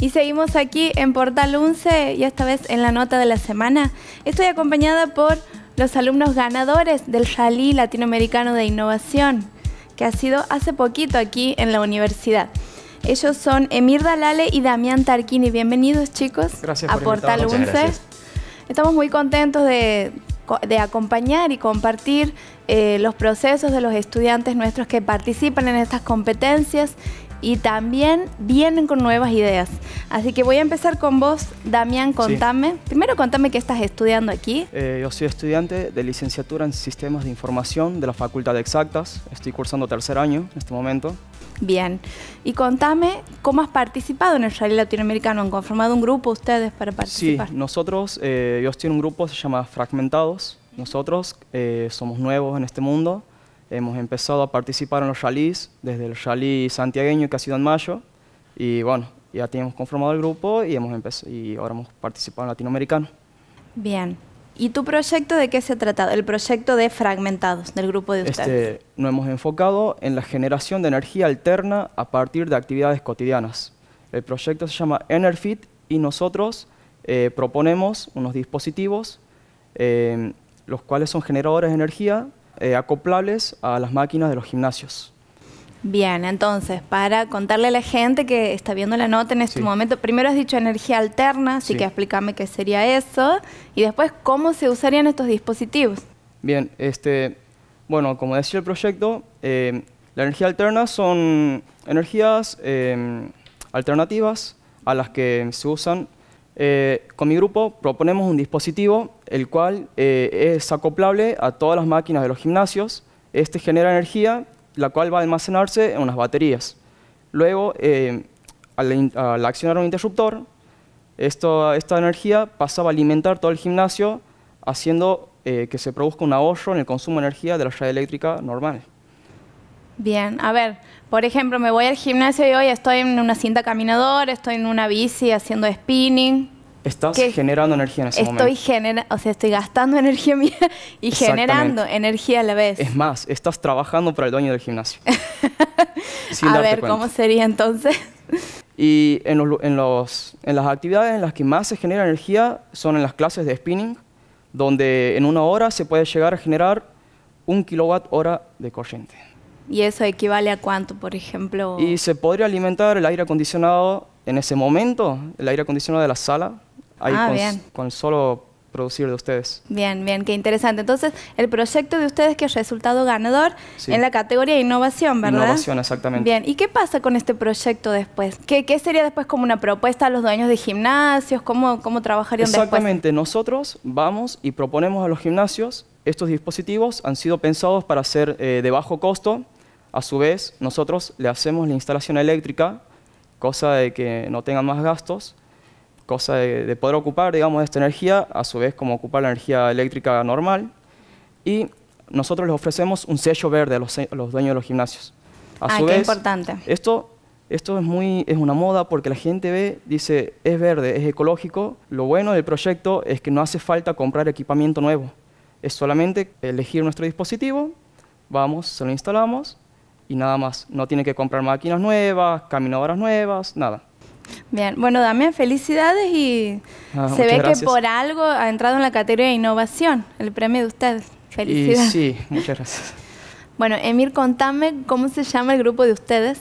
Y seguimos aquí en Portal 11 y esta vez en la nota de la semana. Estoy acompañada por los alumnos ganadores del Salí Latinoamericano de Innovación, que ha sido hace poquito aquí en la universidad. Ellos son Emir Dalale y Damián Tarquini. Bienvenidos chicos a Portal 11. Estamos muy contentos de, acompañar y compartir eh, los procesos de los estudiantes nuestros que participan en estas competencias y también vienen con nuevas ideas. Así que voy a empezar con vos, Damián, contame. Primero contame qué estás estudiando aquí. Eh, yo soy estudiante de licenciatura en Sistemas de Información de la Facultad de Exactas. Estoy cursando tercer año en este momento. Bien. Y contame cómo has participado en el Rally Latinoamericano. ¿Han conformado un grupo ustedes para participar? Sí, nosotros, eh, yo estoy en un grupo, se llama Fragmentados. Nosotros eh, somos nuevos en este mundo hemos empezado a participar en los rallies, desde el rally santiagueño que ha sido en mayo, y bueno, ya tenemos conformado el grupo y, hemos y ahora hemos participado en latinoamericano. Bien. ¿Y tu proyecto de qué se ha tratado? El proyecto de Fragmentados, del grupo de este, ustedes. Este, nos hemos enfocado en la generación de energía alterna a partir de actividades cotidianas. El proyecto se llama Enerfit y nosotros eh, proponemos unos dispositivos eh, los cuales son generadores de energía eh, acoplables a las máquinas de los gimnasios. Bien, entonces, para contarle a la gente que está viendo la nota en este momento, primero has dicho energía alterna, así que explícame qué sería eso, y después cómo se usarían estos dispositivos. Bien, este, bueno, como decía el proyecto, eh, la energía alterna son energías eh, alternativas a las que se usan eh, con mi grupo proponemos un dispositivo el cual eh, es acoplable a todas las máquinas de los gimnasios. Este genera energía, la cual va a almacenarse en unas baterías. Luego, eh, al, accionar un interruptor, esta energía pasa a alimentar todo el gimnasio, haciendo que se produzca un ahorro en el consumo de energía de la red eléctrica normal. Bien, a ver, por ejemplo, me voy al gimnasio y hoy estoy en una cinta caminadora, estoy en una bici haciendo spinning. Estás generando energía en ese estoy momento. o sea, estoy gastando energía mía y generando energía a la vez. Es más, estás trabajando para el dueño del gimnasio. a ver, ¿cómo sería entonces? Y en, los, en, en las actividades en las que más se genera energía son en las clases de spinning, donde en una hora se puede llegar a generar un kilowatt hora de corriente. ¿Y eso equivale a cuánto, por ejemplo? Y se podría alimentar el aire acondicionado en ese momento, el aire acondicionado de la sala, ahí ah, con, con solo producir de ustedes. Bien, bien, qué interesante. Entonces, el proyecto de ustedes que ha resultado ganador en la categoría de innovación, ¿verdad? Innovación, exactamente. Bien, ¿y qué pasa con este proyecto después? ¿Qué, sería después como una propuesta a los dueños de gimnasios? ¿Cómo, cómo trabajarían después? Exactamente, nosotros vamos y proponemos a los gimnasios, estos dispositivos han sido pensados para ser eh, de bajo costo, a su vez, nosotros le hacemos la instalación eléctrica, cosa de que no tengan más gastos, cosa de, poder ocupar, digamos, esta energía, a su vez como ocupar la energía eléctrica normal. Y nosotros les ofrecemos un sello verde a los, dueños de los gimnasios. A ah, qué importante. Esto, esto es, muy, es una moda porque la gente ve, dice, es verde, es ecológico. Lo bueno del proyecto es que no hace falta comprar equipamiento nuevo. Es solamente elegir nuestro dispositivo, vamos, se lo instalamos y nada más. No tiene que comprar máquinas nuevas, caminadoras nuevas, nada. Bien, bueno, Damián, felicidades y ah, se ve que por algo ha entrado en la categoría de innovación el premio de ustedes. Felicidades. sí, muchas gracias. bueno, Emir, contame cómo se llama el grupo de ustedes.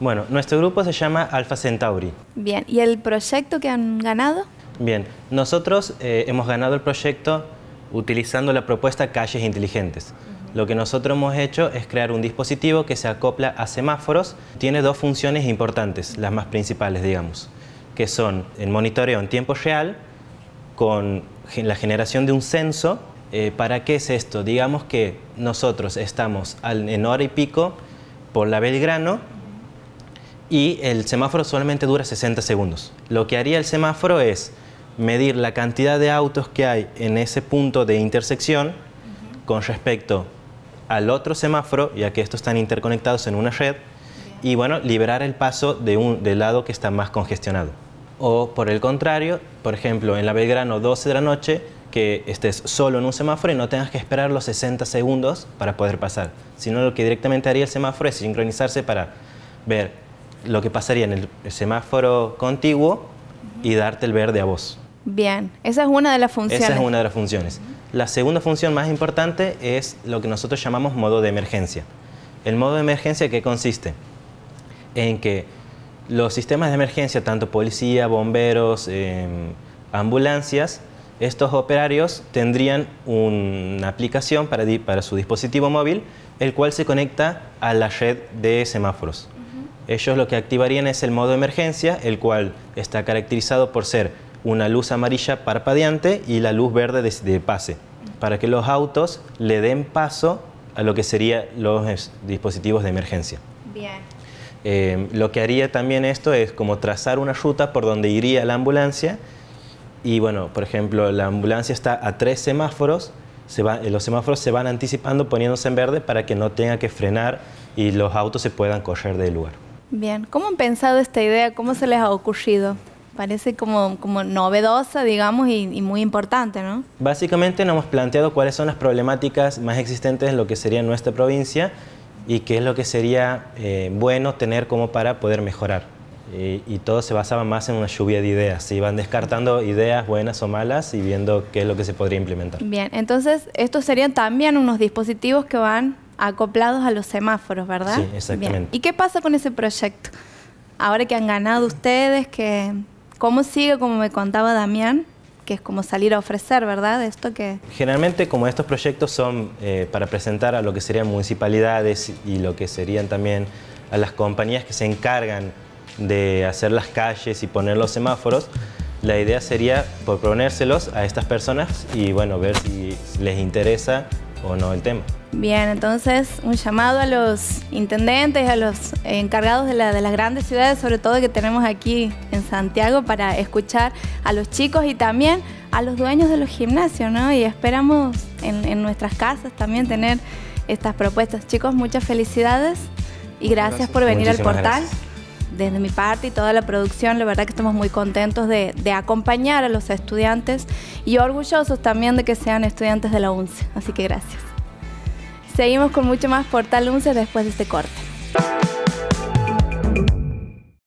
Bueno, nuestro grupo se llama alfa Centauri. Bien, ¿y el proyecto que han ganado? Bien, nosotros eh, hemos ganado el proyecto utilizando la propuesta Calles Inteligentes. Lo que nosotros hemos hecho es crear un dispositivo que se acopla a semáforos. Tiene dos funciones importantes, las más principales, digamos, que son el monitoreo en tiempo real con la generación de un censo. Eh, ¿Para qué es esto? Digamos que nosotros estamos al, en hora y pico por la Belgrano y el semáforo solamente dura 60 segundos. Lo que haría el semáforo es medir la cantidad de autos que hay en ese punto de intersección con respecto al otro semáforo, ya que estos están interconectados en una red, y bueno, liberar el paso de un, del lado que está más congestionado. O por el contrario, por ejemplo, en la Belgrano 12 de la noche, que estés solo en un semáforo y no tengas que esperar los 60 segundos para poder pasar, sino lo que directamente haría el semáforo es sincronizarse para ver lo que pasaría en el, el semáforo contiguo y darte el verde a vos. Bien, esa es una de las funciones. Esa es una de las funciones. La segunda función más importante es lo que nosotros llamamos modo de emergencia. El modo de emergencia que consiste en que los sistemas de emergencia, tanto policía, bomberos, em, ambulancias, estos operarios tendrían una aplicación para, su dispositivo móvil, el cual se conecta a la red de semáforos. Ellos lo que activarían es el modo de emergencia, el cual está caracterizado por ser una luz amarilla parpadeante y la luz verde de, pase, para que los autos le den paso a lo que serían los dispositivos de emergencia. Bien. Eh, lo que haría también esto es como trazar una ruta por donde iría la ambulancia y bueno, por ejemplo, la ambulancia está a tres semáforos, eh, los semáforos se van anticipando poniéndose en verde para que no tenga que frenar y los autos se puedan correr del lugar. Bien, ¿cómo han pensado esta idea? ¿Cómo se les ha ocurrido? parece como, como novedosa, digamos, y, muy importante, ¿no? Básicamente nos hemos planteado cuáles son las problemáticas más existentes en lo que sería nuestra provincia y qué es lo que sería eh, bueno tener como para poder mejorar. Y, todo se basaba más en una lluvia de ideas, se iban descartando ideas buenas o malas y viendo qué es lo que se podría implementar. Bien, entonces estos serían también unos dispositivos que van acoplados a los semáforos, ¿verdad? Sí, exactamente. ¿Y qué pasa con ese proyecto? Ahora que han ganado ustedes, que ¿Cómo sigue, como me contaba Damián? que es como salir a ofrecer, ¿verdad? Esto que... Generalmente como estos proyectos son eh, para presentar a lo que serían municipalidades y lo que serían también a las compañías que se encargan de hacer las calles y poner los semáforos, la idea sería proponérselos a estas personas y bueno, ver si les interesa o no el tema. Bien, entonces un llamado a los intendentes, a los encargados de, las grandes ciudades, sobre todo que tenemos aquí en Santiago, para escuchar a los chicos y también a los dueños de los gimnasios, ¿no? Y esperamos en, nuestras casas también tener estas propuestas. Chicos, muchas felicidades y gracias, por venir al portal desde mi parte y toda la producción, la verdad que estamos muy contentos de, acompañar a los estudiantes y orgullosos también de que sean estudiantes de la UNCE. Así que gracias. Seguimos con mucho más Portal UNCE después de este corte.